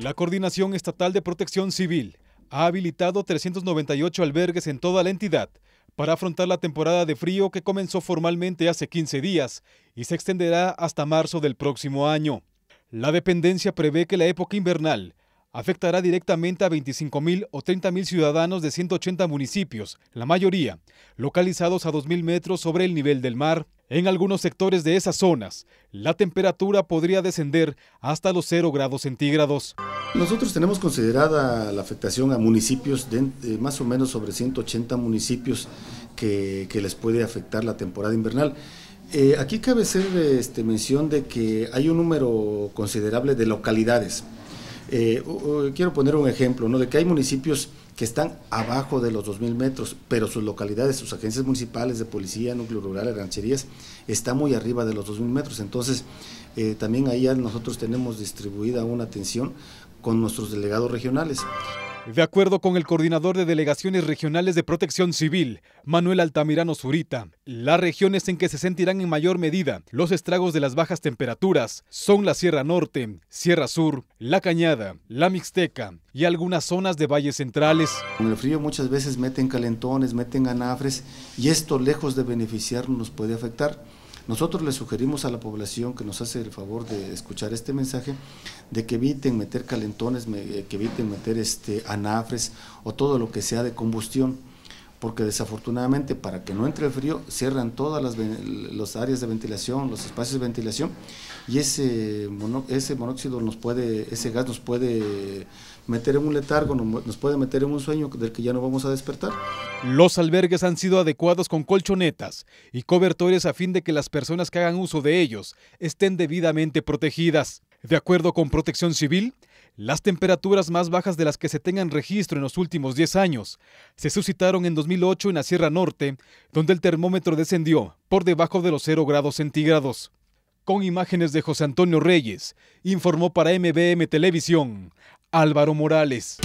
La Coordinación Estatal de Protección Civil ha habilitado 398 albergues en toda la entidad para afrontar la temporada de frío que comenzó formalmente hace 15 días y se extenderá hasta marzo del próximo año. La dependencia prevé que la época invernal afectará directamente a 25.000 o 30.000 ciudadanos de 180 municipios, la mayoría localizados a 2.000 metros sobre el nivel del mar. En algunos sectores de esas zonas, la temperatura podría descender hasta los 0 grados centígrados. Nosotros tenemos considerada la afectación a municipios, de, eh, más o menos sobre 180 municipios que, les puede afectar la temporada invernal. Eh, aquí cabe hacer este, mención de que hay un número considerable de localidades. Eh, quiero poner un ejemplo, ¿no? de que hay municipios que están abajo de los 2.000 metros, pero sus localidades, sus agencias municipales de policía, núcleo rural, rancherías, está muy arriba de los 2.000 metros. Entonces, también ahí nosotros tenemos distribuida una atención con nuestros delegados regionales. De acuerdo con el coordinador de delegaciones regionales de protección civil, Manuel Altamirano Zurita, las regiones en que se sentirán en mayor medida los estragos de las bajas temperaturas son la Sierra Norte, Sierra Sur, La Cañada, La Mixteca y algunas zonas de valles centrales. Con el frío muchas veces meten calentones, meten ganafres y esto lejos de beneficiarnos nos puede afectar. Nosotros le sugerimos a la población que nos hace el favor de escuchar este mensaje, de que eviten meter calentones, eh, que eviten meter este, anafres o todo lo que sea de combustión porque desafortunadamente para que no entre el frío cierran todas las, áreas de ventilación, los espacios de ventilación y ese, ese monóxido nos puede, ese gas nos puede meter en un letargo, nos puede meter en un sueño del que ya no vamos a despertar. Los albergues han sido adecuados con colchonetas y cobertores a fin de que las personas que hagan uso de ellos estén debidamente protegidas. De acuerdo con Protección Civil, las temperaturas más bajas de las que se tengan registro en los últimos 10 años se suscitaron en 2008 en la Sierra Norte, donde el termómetro descendió por debajo de los 0 grados centígrados. Con imágenes de José Antonio Reyes, informó para MBM Televisión Álvaro Morales.